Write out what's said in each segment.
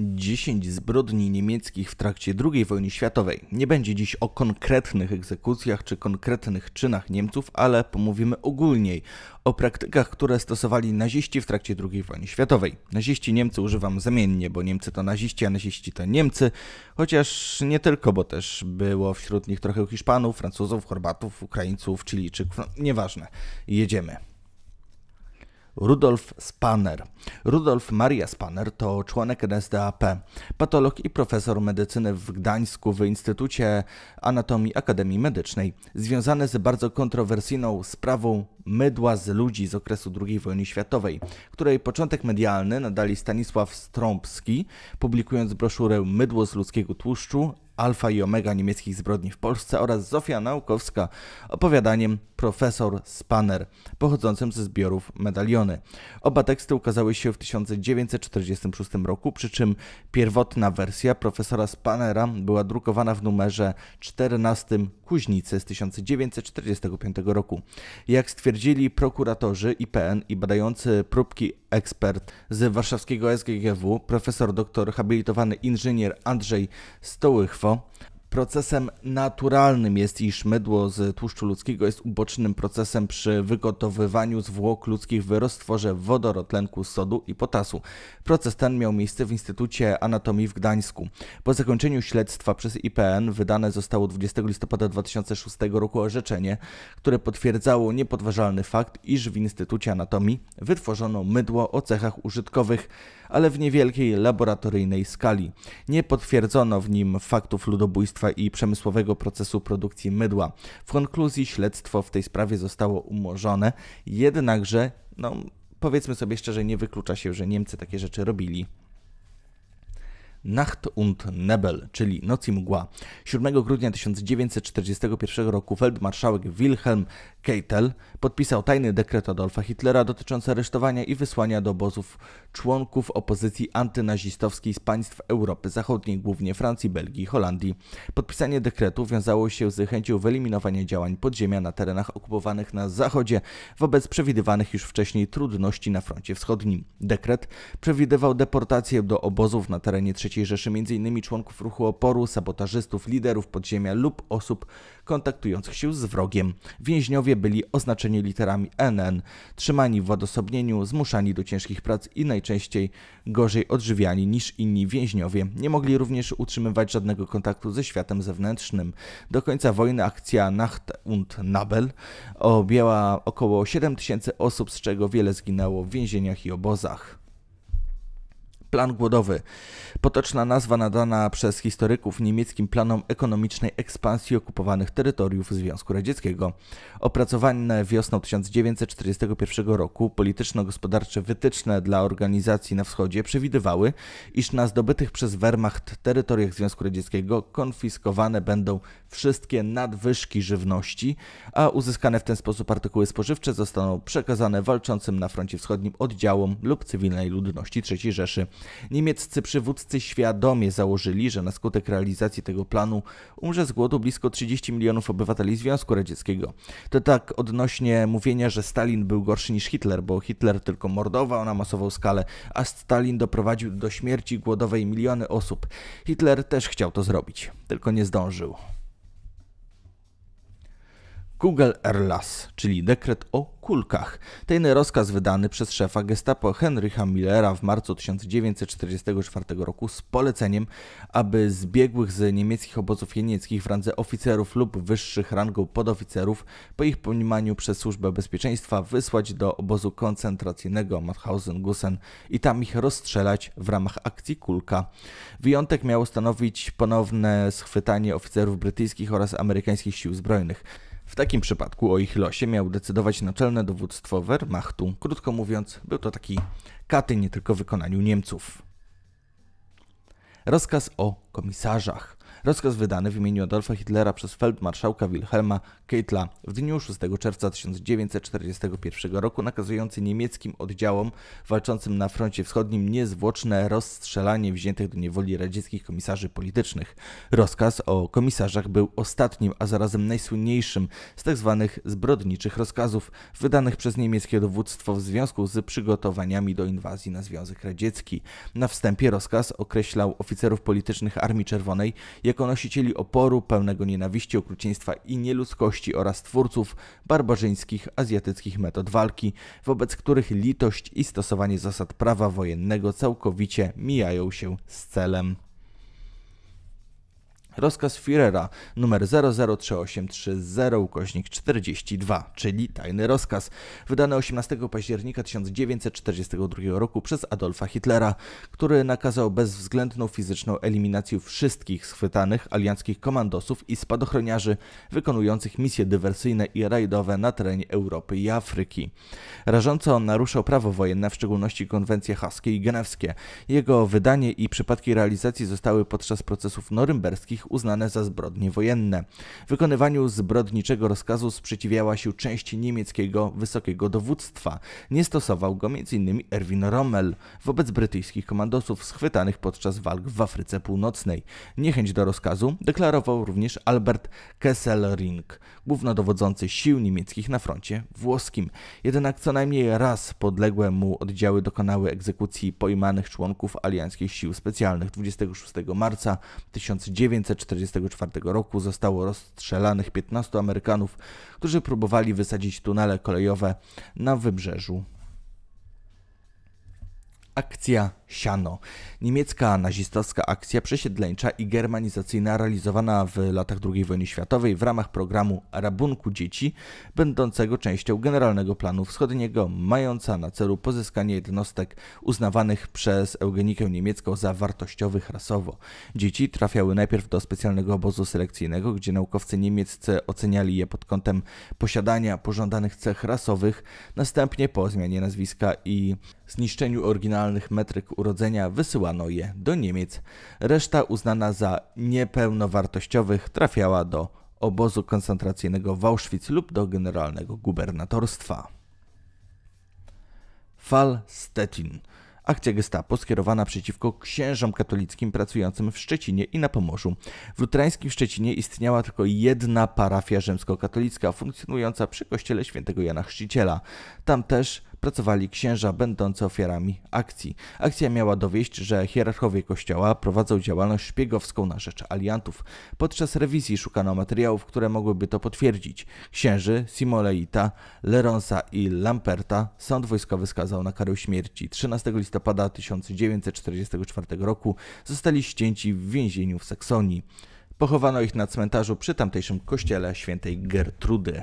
10 zbrodni niemieckich w trakcie II wojny światowej. Nie będzie dziś o konkretnych egzekucjach czy konkretnych czynach Niemców, ale pomówimy ogólniej o praktykach, które stosowali naziści w trakcie II wojny światowej. Naziści Niemcy używam zamiennie, bo Niemcy to naziści, a naziści to Niemcy, chociaż nie tylko, bo też było wśród nich trochę Hiszpanów, Francuzów, Chorbatów, Ukraińców, Chilijczyków, no, nieważne. Jedziemy. Rudolf Spanner. Rudolf Maria Spanner to członek NSDAP, patolog i profesor medycyny w Gdańsku w Instytucie Anatomii Akademii Medycznej, związany z bardzo kontrowersyjną sprawą mydła z ludzi z okresu II wojny światowej, której początek medialny nadali Stanisław Strąbski, publikując broszurę Mydło z ludzkiego tłuszczu, Alfa i Omega niemieckich zbrodni w Polsce oraz Zofia Naukowska opowiadaniem Profesor Spanner, pochodzącym ze zbiorów Medaliony. Oba teksty ukazały się w 1946 roku, przy czym pierwotna wersja Profesora Spannera była drukowana w numerze 14 Kuźnicy z 1945 roku. Jak stwierdzili prokuratorzy IPN i badający próbki ekspert z warszawskiego SGGW, profesor doktor habilitowany inżynier Andrzej Stołychwo, Procesem naturalnym jest, iż mydło z tłuszczu ludzkiego jest ubocznym procesem przy wygotowywaniu zwłok ludzkich w roztworze wodorotlenku sodu i potasu. Proces ten miał miejsce w Instytucie Anatomii w Gdańsku. Po zakończeniu śledztwa przez IPN wydane zostało 20 listopada 2006 roku orzeczenie, które potwierdzało niepodważalny fakt, iż w Instytucie Anatomii wytworzono mydło o cechach użytkowych, ale w niewielkiej laboratoryjnej skali. Nie potwierdzono w nim faktów ludobójstwa rolnictwa i przemysłowego procesu produkcji mydła. W konkluzji śledztwo w tej sprawie zostało umorzone, jednakże, no, powiedzmy sobie szczerze, nie wyklucza się, że Niemcy takie rzeczy robili. Nacht und Nebel, czyli Noc i Mgła. 7 grudnia 1941 roku feldmarszałek Wilhelm Keitel podpisał tajny dekret Adolfa Hitlera dotyczący aresztowania i wysłania do obozów członków opozycji antynazistowskiej z państw Europy Zachodniej, głównie Francji, Belgii i Holandii. Podpisanie dekretu wiązało się z chęcią wyeliminowania działań podziemia na terenach okupowanych na zachodzie wobec przewidywanych już wcześniej trudności na froncie wschodnim. Dekret przewidywał deportację do obozów na terenie III III Rzeszy, m.in. członków ruchu oporu, sabotażystów, liderów podziemia lub osób kontaktujących się z wrogiem. Więźniowie byli oznaczeni literami NN, trzymani w odosobnieniu, zmuszani do ciężkich prac i najczęściej gorzej odżywiani niż inni więźniowie. Nie mogli również utrzymywać żadnego kontaktu ze światem zewnętrznym. Do końca wojny akcja Nacht und Nabel objęła około 7 tysięcy osób, z czego wiele zginęło w więzieniach i obozach. Plan głodowy. Potoczna nazwa nadana przez historyków niemieckim planom ekonomicznej ekspansji okupowanych terytoriów Związku Radzieckiego. Opracowane wiosną 1941 roku polityczno-gospodarcze wytyczne dla organizacji na wschodzie przewidywały, iż na zdobytych przez Wehrmacht terytoriach Związku Radzieckiego konfiskowane będą wszystkie nadwyżki żywności, a uzyskane w ten sposób artykuły spożywcze zostaną przekazane walczącym na froncie wschodnim oddziałom lub cywilnej ludności III Rzeszy. Niemieccy przywódcy świadomie założyli, że na skutek realizacji tego planu umrze z głodu blisko 30 milionów obywateli Związku Radzieckiego. To tak odnośnie mówienia, że Stalin był gorszy niż Hitler, bo Hitler tylko mordował na masową skalę, a Stalin doprowadził do śmierci głodowej miliony osób. Hitler też chciał to zrobić, tylko nie zdążył. Google Erlass, czyli dekret o kulkach. Tajny rozkaz wydany przez szefa gestapo Henrycha Millera w marcu 1944 roku z poleceniem, aby zbiegłych z niemieckich obozów jenieckich w randze oficerów lub wyższych rangą podoficerów po ich pojmaniu przez Służbę Bezpieczeństwa wysłać do obozu koncentracyjnego mauthausen gussen i tam ich rozstrzelać w ramach akcji kulka. Wyjątek miał stanowić ponowne schwytanie oficerów brytyjskich oraz amerykańskich sił zbrojnych. W takim przypadku o ich losie miał decydować naczelne dowództwo Wehrmachtu. Krótko mówiąc, był to taki katy nie tylko w wykonaniu Niemców. Rozkaz o komisarzach. Rozkaz wydany w imieniu Adolfa Hitlera przez feldmarszałka Wilhelma Keitla w dniu 6 czerwca 1941 roku nakazujący niemieckim oddziałom walczącym na froncie wschodnim niezwłoczne rozstrzelanie wziętych do niewoli radzieckich komisarzy politycznych. Rozkaz o komisarzach był ostatnim, a zarazem najsłynniejszym z tzw. Tak zbrodniczych rozkazów wydanych przez niemieckie dowództwo w związku z przygotowaniami do inwazji na Związek Radziecki. Na wstępie rozkaz określał oficerów politycznych Armii Czerwonej jako nosicieli oporu pełnego nienawiści, okrucieństwa i nieludzkości oraz twórców barbarzyńskich azjatyckich metod walki, wobec których litość i stosowanie zasad prawa wojennego całkowicie mijają się z celem rozkaz Führera numer 003830 ukośnik 42, czyli tajny rozkaz, wydany 18 października 1942 roku przez Adolfa Hitlera, który nakazał bezwzględną fizyczną eliminację wszystkich schwytanych alianckich komandosów i spadochroniarzy wykonujących misje dywersyjne i rajdowe na terenie Europy i Afryki. Rażąco on naruszał prawo wojenne, w szczególności konwencje haskie i genewskie. Jego wydanie i przypadki realizacji zostały podczas procesów norymberskich uznane za zbrodnie wojenne. Wykonywaniu zbrodniczego rozkazu sprzeciwiała się część niemieckiego wysokiego dowództwa. Nie stosował go m.in. Erwin Rommel wobec brytyjskich komandosów schwytanych podczas walk w Afryce Północnej. Niechęć do rozkazu deklarował również Albert Kesselring, głównodowodzący sił niemieckich na froncie włoskim. Jednak co najmniej raz podległe mu oddziały dokonały egzekucji pojmanych członków alianckich sił specjalnych 26 marca 1900 1944 roku zostało rozstrzelanych 15 Amerykanów, którzy próbowali wysadzić tunele kolejowe na wybrzeżu. Akcja siano. Niemiecka nazistowska akcja przesiedleńcza i germanizacyjna realizowana w latach II wojny światowej w ramach programu Rabunku Dzieci, będącego częścią Generalnego Planu Wschodniego, mająca na celu pozyskanie jednostek uznawanych przez eugenikę niemiecką za wartościowych rasowo. Dzieci trafiały najpierw do specjalnego obozu selekcyjnego, gdzie naukowcy niemieccy oceniali je pod kątem posiadania pożądanych cech rasowych, następnie po zmianie nazwiska i zniszczeniu oryginalnych metryk urodzenia wysyłano je do Niemiec. Reszta uznana za niepełnowartościowych trafiała do obozu koncentracyjnego w Auschwitz lub do generalnego gubernatorstwa. Fal Stettin. Akcja gestapo skierowana przeciwko księżom katolickim pracującym w Szczecinie i na Pomorzu. W luterańskim Szczecinie istniała tylko jedna parafia rzymskokatolicka funkcjonująca przy kościele św. Jana Chrzciciela. Tam też pracowali księża będący ofiarami akcji. Akcja miała dowieść, że hierarchowie kościoła prowadzą działalność szpiegowską na rzecz aliantów. Podczas rewizji szukano materiałów, które mogłyby to potwierdzić. Księży Simoleita, Leronsa i Lamperta sąd wojskowy skazał na karę śmierci. 13 listopada 1944 roku zostali ścięci w więzieniu w Saksonii. Pochowano ich na cmentarzu przy tamtejszym kościele świętej Gertrudy.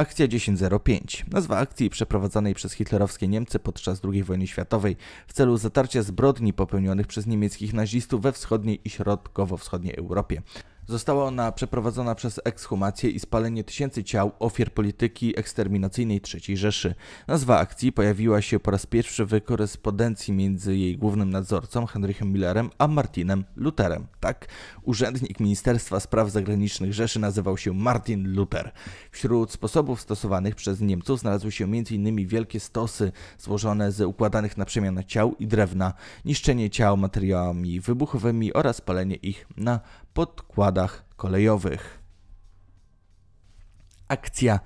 Akcja 1005. Nazwa akcji przeprowadzanej przez hitlerowskie Niemcy podczas II wojny światowej w celu zatarcia zbrodni popełnionych przez niemieckich nazistów we wschodniej i środkowo-wschodniej Europie. Została ona przeprowadzona przez ekshumację i spalenie tysięcy ciał ofiar polityki eksterminacyjnej III Rzeszy. Nazwa akcji pojawiła się po raz pierwszy w korespondencji między jej głównym nadzorcą Henrychem Millerem a Martinem Lutherem. Tak, urzędnik Ministerstwa Spraw Zagranicznych Rzeszy nazywał się Martin Luther. Wśród sposobów stosowanych przez Niemców znalazły się m.in. wielkie stosy złożone z układanych na przemian ciał i drewna, niszczenie ciał materiałami wybuchowymi oraz palenie ich na podkładach zakładach kolejowych. Akcja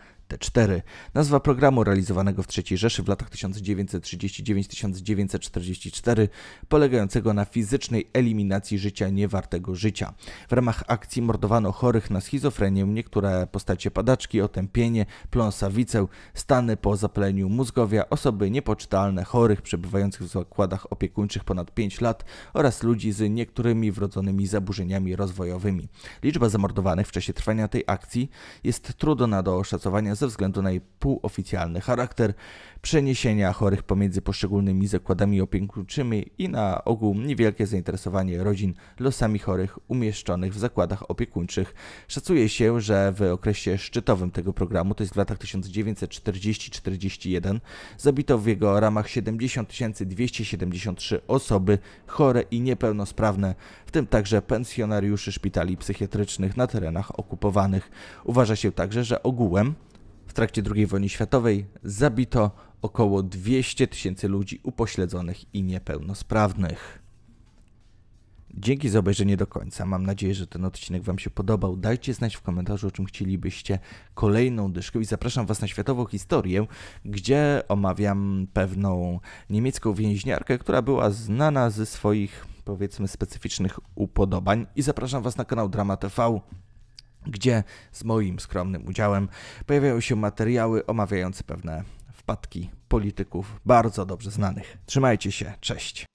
Nazwa programu realizowanego w III Rzeszy w latach 1939-1944, polegającego na fizycznej eliminacji życia niewartego życia. W ramach akcji mordowano chorych na schizofrenię, niektóre postacie padaczki, otępienie, pląsawicę, stany po zapaleniu mózgowia, osoby niepoczytalne, chorych przebywających w zakładach opiekuńczych ponad 5 lat oraz ludzi z niektórymi wrodzonymi zaburzeniami rozwojowymi. Liczba zamordowanych w czasie trwania tej akcji jest trudna do oszacowania ze względu na jej półoficjalny charakter, przeniesienia chorych pomiędzy poszczególnymi zakładami opiekuńczymi i na ogół niewielkie zainteresowanie rodzin losami chorych umieszczonych w zakładach opiekuńczych. Szacuje się, że w okresie szczytowym tego programu, to jest w latach 1940-41, zabito w jego ramach 70 273 osoby chore i niepełnosprawne, w tym także pensjonariuszy szpitali psychiatrycznych na terenach okupowanych. Uważa się także, że ogółem trakcie II wojny światowej zabito około 200 tysięcy ludzi upośledzonych i niepełnosprawnych. Dzięki za obejrzenie do końca. Mam nadzieję, że ten odcinek Wam się podobał. Dajcie znać w komentarzu, o czym chcielibyście kolejną dyszkę i zapraszam Was na światową historię, gdzie omawiam pewną niemiecką więźniarkę, która była znana ze swoich, powiedzmy, specyficznych upodobań. I zapraszam Was na kanał Drama TV, gdzie z moim skromnym udziałem pojawiają się materiały omawiające pewne wpadki polityków bardzo dobrze znanych. Trzymajcie się, cześć.